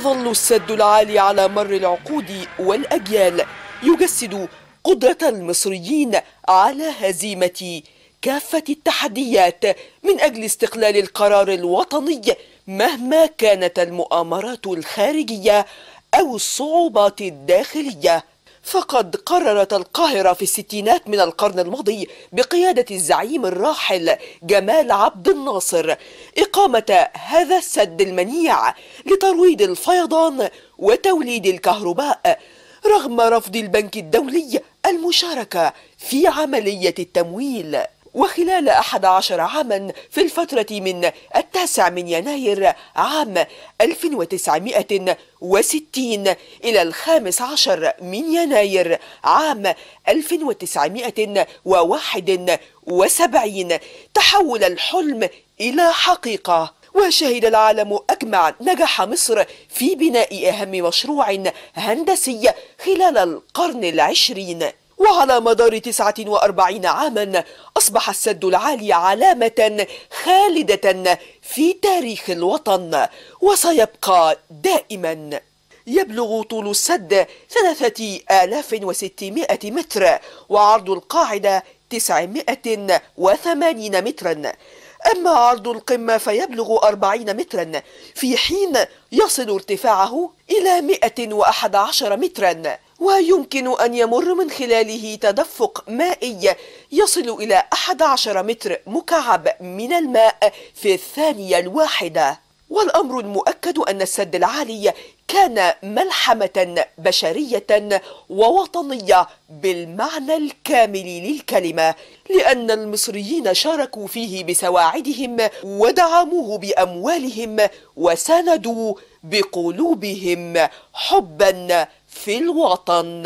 يظل السد العالي على مر العقود والأجيال يجسد قدرة المصريين على هزيمة كافة التحديات من أجل استقلال القرار الوطني مهما كانت المؤامرات الخارجية أو الصعوبات الداخلية فقد قررت القاهرة في الستينات من القرن الماضي بقيادة الزعيم الراحل جمال عبد الناصر إقامة هذا السد المنيع لترويض الفيضان وتوليد الكهرباء رغم رفض البنك الدولي المشاركة في عملية التمويل وخلال أحد عشر عاما في الفترة من التاسع من يناير عام 1960 إلى الخامس عشر من يناير عام 1971 تحول الحلم إلى حقيقة وشهد العالم أجمع نجاح مصر في بناء أهم مشروع هندسي خلال القرن العشرين وعلى مدار 49 عاما أصبح السد العالي علامة خالدة في تاريخ الوطن وسيبقى دائما يبلغ طول السد 3600 متر وعرض القاعدة 980 مترا أما عرض القمة فيبلغ 40 مترا في حين يصل ارتفاعه إلى 111 مترا ويمكن أن يمر من خلاله تدفق مائي يصل إلى 11 متر مكعب من الماء في الثانية الواحدة والأمر المؤكد أن السد العالي كان ملحمة بشرية ووطنية بالمعنى الكامل للكلمة لأن المصريين شاركوا فيه بسواعدهم ودعموه بأموالهم وساندوا بقلوبهم حبا في الوطن